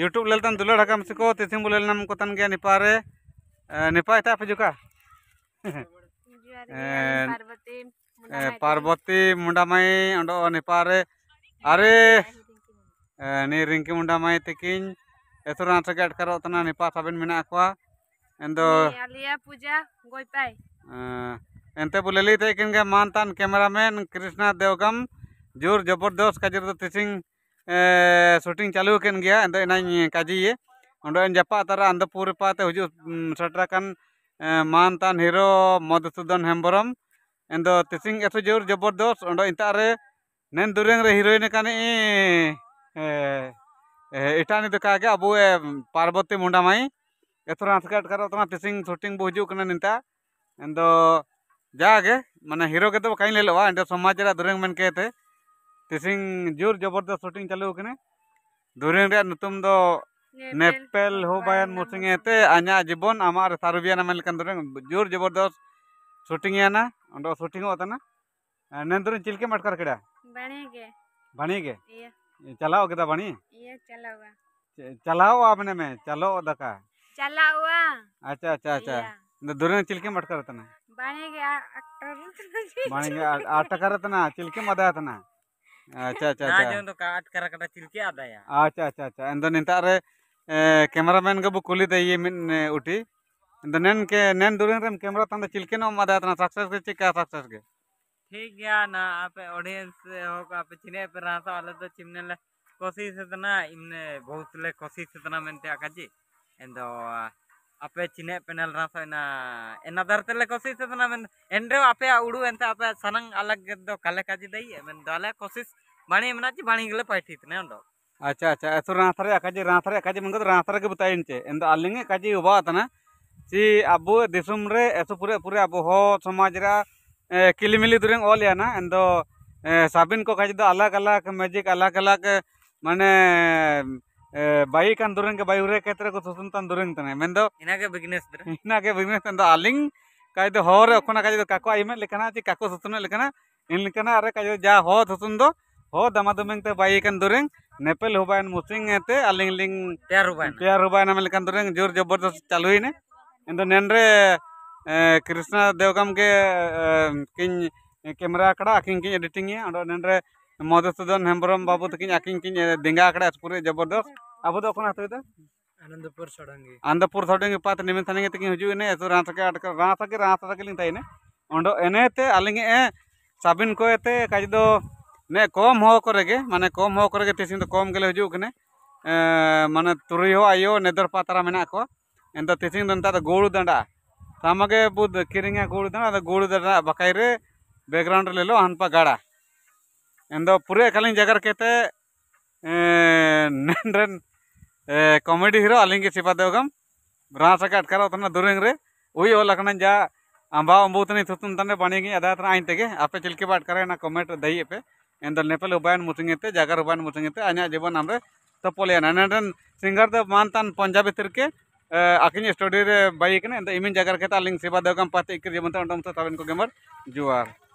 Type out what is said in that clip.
YouTube लेलतन दुलड़ हकम सिको तिथिम बोले को कोतन गया निपारे निपा इता फजुका पार्वती मुंडा माई अंडो निपारे अरे नी रिंकी मुंडा माई तिकिन एतुरा नाटक अटकर तना निपा साबिन मेना अकवा एंदो आलिया पूजा गोइपाई एंते बोले ली थे किन मान तान कैमरामैन कृष्णा देवगम जोर जबरदस्त काजर तिसिंग शूटिंग चालू कन गया अंदर इना काजीये अंदर जपा तारा अंदपुर पाते हजू सटराकन मान तान हिरो मधुसूदन हेम्ब्रम अंदो तिसिंग एसो जोर जबरदस्त अंदो इंतारे नैन दुरेंग रे इटानी दुका अब पार्वती मुंडा माई एथोर आसकाट कर तना शूटिंग बो हजू नेता निंता जागे माने हिरो के तो कहीं ले लो अंदो समाज रे दुरेंग तीसिंग जोर जबरदस्त शूटिंग चालू कने दूरिंग रे दो नेपेल हो बायन मुसिंगे ते आन्या जीवन अमार सारुबिया नाम जोर जबरदस्त शूटिंग शूटिंग होता ना नेंद्र चिलके मटकर केड़ा बणी के बणी के चलाओ किता बणी ये आपने में चलो दका चलाओ अच्छा अच्छा अच्छा दूरिंग चिलके मटकर तना बणी के 8 टकर तना चिलके मदा अच्छा अच्छा अच्छा अच्छा अच्छा अच्छा इंदो कैमरामैन गबु कुली मिन उठी नैन नेन कैमरा तक चिलके सक्सेस के चिका सक्सेस के ठीक गया ना आप ऑडियंस हो का आप चिने पे रासा वाले तो चिमने ले कोशिश इतना इमने बहुत ले कोशिश इतना मेंते आकाजी आपे चिने पेनल एना कोशिश तो एनरे आप उड़ू एनते आप साना अलग काले काजी दई मेन कोशिश बाणी में ची बाणी गले पाठी तने उंडो अच्छा अच्छा ऐसो राथरे काजी राथरे काजी मंगत राथरे के बताइन चे एन अलिंगे काजी उबा तना ची अब दिसम रे ऐसो पूरे पूरे अब हो समाज रा किलिमिली दुरेंग ओलिया ना एन साबिन को काजी अलग अलग मैजिक अलग अलग माने बैक अंदर बैक दूर इनके बिजनेस इनके अलग कहते हर कको आईमें कको सुतना इनका अरे जा हूं दो दामा दमी बैक दूर नेपेल हूबाइन मुसिंग अलग लिंग पेयर हूबाइन दूर जोर जबरदस्त चालूने इन नेंद्रे कृष्णा देवगम के कैमरा अकड़ा अखिंग एडिटिंग नेंद्रे मधुसूदन हेम्ब्रम बाबू तक आकिन देंगा कड़ा पूरे जबरदस्त अब आनंदपुर सड़ंगी आनंदपुर सड़ंगी पात निमिन थाने तक हजूने रासके अटक रासके रासके तैने अंडो एनेते आलिंग ए साबिन कोते ने कम हो करगे कम हो करगे तेसिन तो कम गेले हजूकने माने तुरी हो आयो नेदर पातरा मेना को एंदा तेसिन दंता तो गोड़ दंडा सामगे बुद किरिंगा गोड़ दंडा गोड़ दंडा बकाइरे बैकग्राउंड ले लो हनपा गाड़ा इन पूरे अकाली जगार कहते नैन कॉमेडी हीरो अली के सिपा देवगम रास का अटकार होता दुरंग रे वही जा अंबा अम्बूतनी थुतुन तने बनेगी अदा आइन तेगे आपे चिल्के बाट करे कमेंट दई पे इन नेपाल उबायन मुसंगेते जागर उबायन मुसंगेते जीवन हमरे तपोलियाना नैन सिंगर दो मानतान पंजाबी तिरके आखिन स्टोरी रे बाई इमिन जागर कहता अली सेवा देवगम पाते इक्कीस जीवन तब इनको गेमर जुआर